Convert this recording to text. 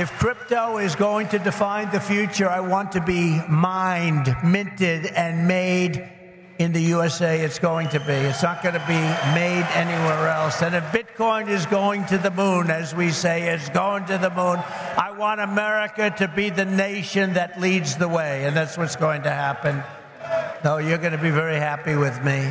If crypto is going to define the future, I want to be mined, minted, and made in the USA. It's going to be. It's not going to be made anywhere else. And if Bitcoin is going to the moon, as we say, it's going to the moon, I want America to be the nation that leads the way. And that's what's going to happen. No, you're going to be very happy with me.